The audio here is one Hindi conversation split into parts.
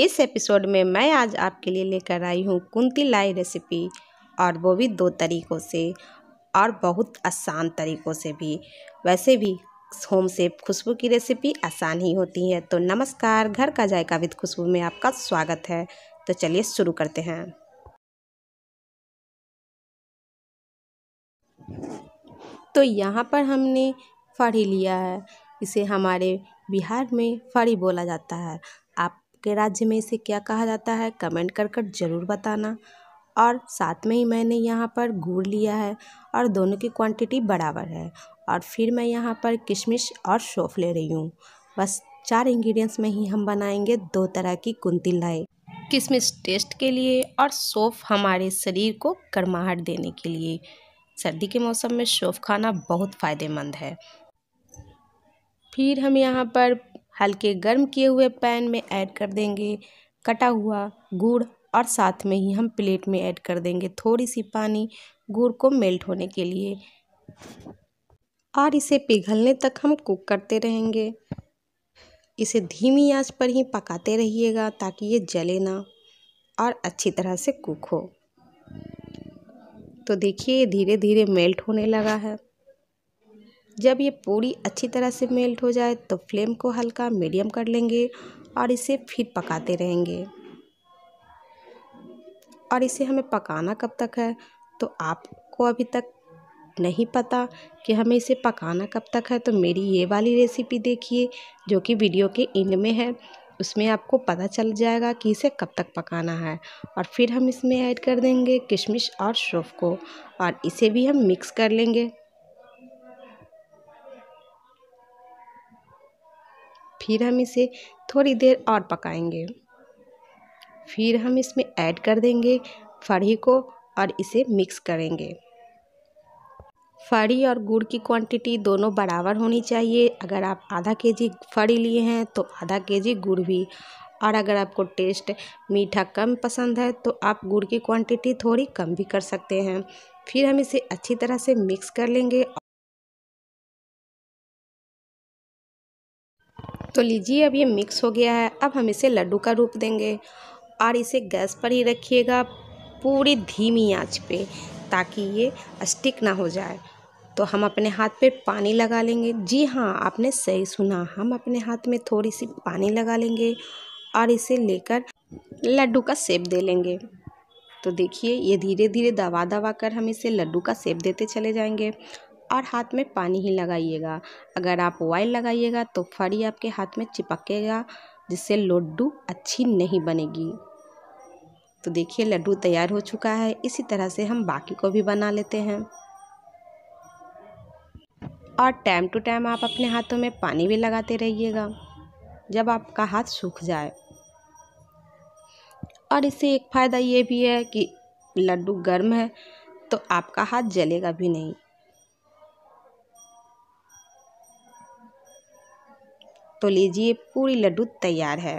इस एपिसोड में मैं आज आपके लिए लेकर आई हूँ कुंती लाई रेसिपी और वो भी दो तरीक़ों से और बहुत आसान तरीक़ों से भी वैसे भी होम सेफ खुशबू की रेसिपी आसान ही होती है तो नमस्कार घर का जायका विद खुशबू में आपका स्वागत है तो चलिए शुरू करते हैं तो यहाँ पर हमने फड़ी लिया है इसे हमारे बिहार में फड़ी बोला जाता है आप आपके राज्य में इसे क्या कहा जाता है कमेंट कर कर ज़रूर बताना और साथ में ही मैंने यहाँ पर गुड़ लिया है और दोनों की क्वांटिटी बराबर है और फिर मैं यहाँ पर किशमिश और शोफ़ ले रही हूँ बस चार इंग्रेडिएंट्स में ही हम बनाएंगे दो तरह की कुंती लाई किशमिश टेस्ट के लिए और शोफ हमारे शरीर को गर्माहट देने के लिए सर्दी के मौसम में शोफ खाना बहुत फ़ायदेमंद है फिर हम यहाँ पर हल्के गर्म किए हुए पैन में ऐड कर देंगे कटा हुआ गुड़ और साथ में ही हम प्लेट में ऐड कर देंगे थोड़ी सी पानी गुड़ को मेल्ट होने के लिए और इसे पिघलने तक हम कुक करते रहेंगे इसे धीमी आंच पर ही पकाते रहिएगा ताकि ये जले ना और अच्छी तरह से कुक हो तो देखिए धीरे धीरे मेल्ट होने लगा है जब ये पूरी अच्छी तरह से मेल्ट हो जाए तो फ्लेम को हल्का मीडियम कर लेंगे और इसे फिर पकाते रहेंगे और इसे हमें पकाना कब तक है तो आपको अभी तक नहीं पता कि हमें इसे पकाना कब तक है तो मेरी ये वाली रेसिपी देखिए जो कि वीडियो के एंड में है उसमें आपको पता चल जाएगा कि इसे कब तक पकाना है और फिर हम इसमें ऐड कर देंगे किशमिश और शोफ को और इसे भी हम मिक्स कर लेंगे फिर हम इसे थोड़ी देर और पकाएंगे फिर हम इसमें ऐड कर देंगे फड़ी को और इसे मिक्स करेंगे फड़ी और गुड़ की क्वांटिटी दोनों बराबर होनी चाहिए अगर आप आधा केजी फड़ी लिए हैं तो आधा केजी गुड़ भी और अगर आपको टेस्ट मीठा कम पसंद है तो आप गुड़ की क्वांटिटी थोड़ी कम भी कर सकते हैं फिर हम इसे अच्छी तरह से मिक्स कर लेंगे तो लीजिए अब ये मिक्स हो गया है अब हम इसे लड्डू का रूप देंगे और इसे गैस पर ही रखिएगा पूरी धीमी आंच पे ताकि ये स्टिक ना हो जाए तो हम अपने हाथ पे पानी लगा लेंगे जी हाँ आपने सही सुना हम अपने हाथ में थोड़ी सी पानी लगा लेंगे और इसे लेकर लड्डू का सेब दे लेंगे तो देखिए ये धीरे धीरे दबा दबा कर हम इसे लड्डू का सेब देते चले जाएंगे और हाथ में पानी ही लगाइएगा अगर आप ऑयल लगाइएगा तो फरी आपके हाथ में चिपकेगा जिससे लड्डू अच्छी नहीं बनेगी तो देखिए लड्डू तैयार हो चुका है इसी तरह से हम बाकी को भी बना लेते हैं और टाइम टू टाइम आप अपने हाथों में पानी भी लगाते रहिएगा जब आपका हाथ सूख जाए और इससे एक फ़ायदा ये भी है कि लड्डू गर्म है तो आपका हाथ जलेगा भी नहीं तो लीजिए पूरी लड्डू तैयार है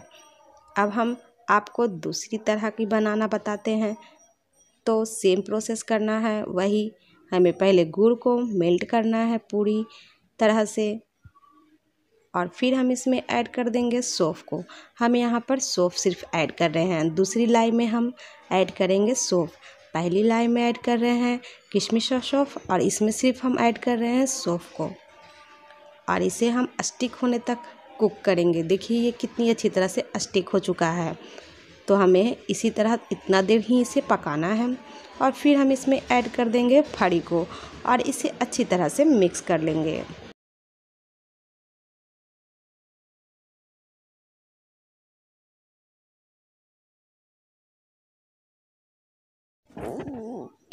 अब हम आपको दूसरी तरह की बनाना बताते हैं तो सेम प्रोसेस करना है वही हमें पहले गुड़ को मेल्ट करना है पूरी तरह से और फिर हम इसमें ऐड कर देंगे सोफ़ को हम यहाँ पर सोफ़ सिर्फ ऐड कर रहे हैं दूसरी लाई में हम ऐड करेंगे सोफ़ पहली लाई में ऐड कर रहे हैं किशमिश और सोफ़ और इसमें सिर्फ हम ऐड कर रहे हैं सोफ़ को और इसे हम स्टिक होने तक कुक करेंगे देखिए ये कितनी अच्छी तरह से स्टिक हो चुका है तो हमें इसी तरह इतना देर ही इसे पकाना है और फिर हम इसमें ऐड कर देंगे फड़ी को और इसे अच्छी तरह से मिक्स कर लेंगे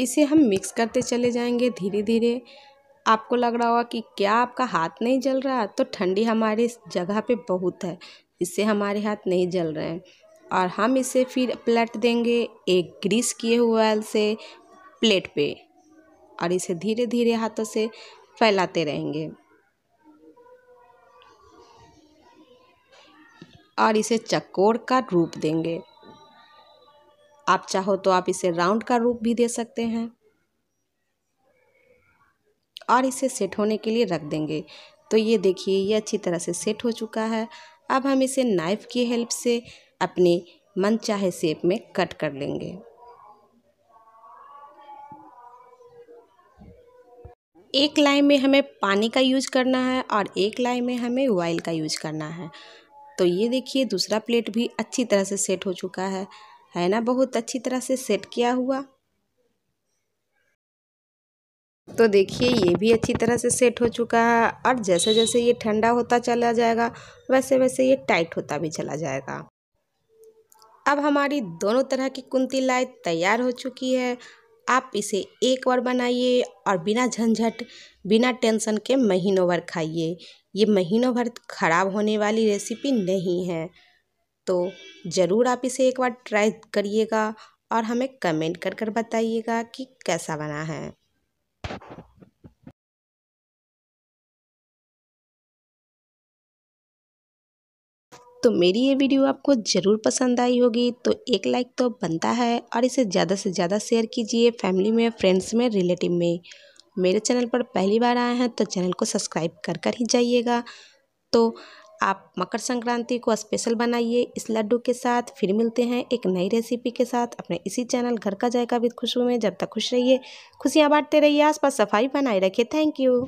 इसे हम मिक्स करते चले जाएंगे धीरे धीरे आपको लग रहा होगा कि क्या आपका हाथ नहीं जल रहा तो ठंडी हमारे इस जगह पे बहुत है इससे हमारे हाथ नहीं जल रहे हैं और हम इसे फिर पलट देंगे एक ग्रीस किए हुए ऑयल से प्लेट पे और इसे धीरे धीरे हाथों से फैलाते रहेंगे और इसे चकोर का रूप देंगे आप चाहो तो आप इसे राउंड का रूप भी दे सकते हैं और इसे सेट होने के लिए रख देंगे तो ये देखिए ये अच्छी तरह से सेट हो चुका है अब हम इसे नाइफ़ की हेल्प से अपने मन चाहे सेप में कट कर लेंगे एक लाइन में हमें पानी का यूज करना है और एक लाइन में हमें ऑयल का यूज करना है तो ये देखिए दूसरा प्लेट भी अच्छी तरह से सेट हो चुका है है ना बहुत अच्छी तरह से सेट किया हुआ तो देखिए ये भी अच्छी तरह से सेट हो चुका है और जैसे जैसे ये ठंडा होता चला जाएगा वैसे वैसे ये टाइट होता भी चला जाएगा अब हमारी दोनों तरह की कुंती लाई तैयार हो चुकी है आप इसे एक बार बनाइए और बिना झंझट बिना टेंशन के महीनों भर खाइए ये महीनों भर ख़राब होने वाली रेसिपी नहीं है तो ज़रूर आप इसे एक बार ट्राई करिएगा और हमें कमेंट कर कर बताइएगा कि कैसा बना है तो मेरी ये वीडियो आपको ज़रूर पसंद आई होगी तो एक लाइक तो बनता है और इसे ज़्यादा से ज़्यादा शेयर कीजिए फैमिली में फ्रेंड्स में रिलेटिव में मेरे चैनल पर पहली बार आए हैं तो चैनल को सब्सक्राइब कर कर ही जाइएगा तो आप मकर संक्रांति को स्पेशल बनाइए इस लड्डू के साथ फिर मिलते हैं एक नई रेसिपी के साथ अपने इसी चैनल घर का जायका विद खुशबू में जब तक खुश रहिए खुशियाँ बांटते रहिए आसपास सफाई बनाए रखिए थैंक यू